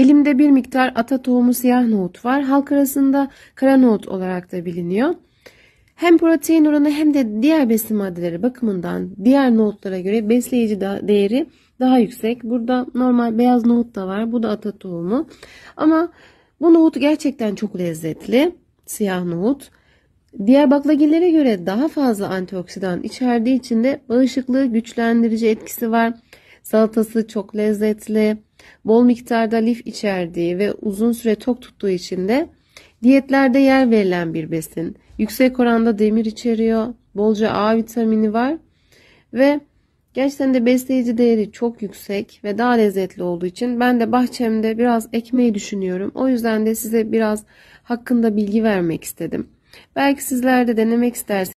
Elimde bir miktar ata tohumu siyah nohut var. Halk arasında kara nohut olarak da biliniyor. Hem protein oranı hem de diğer besin maddeleri bakımından diğer nohutlara göre besleyici değeri daha yüksek. Burada normal beyaz nohut da var. Bu da ata tohumu. Ama bu nohut gerçekten çok lezzetli. Siyah nohut. Diğer baklagillere göre daha fazla antioksidan içerdiği için de bağışıklığı güçlendirici etkisi var. Salatası çok lezzetli bol miktarda lif içerdiği ve uzun süre tok tuttuğu için de diyetlerde yer verilen bir besin. Yüksek oranda demir içeriyor, bolca A vitamini var ve gerçekten de besleyici değeri çok yüksek ve daha lezzetli olduğu için ben de bahçemde biraz ekmeği düşünüyorum. O yüzden de size biraz hakkında bilgi vermek istedim. Belki sizler de denemek istersiniz.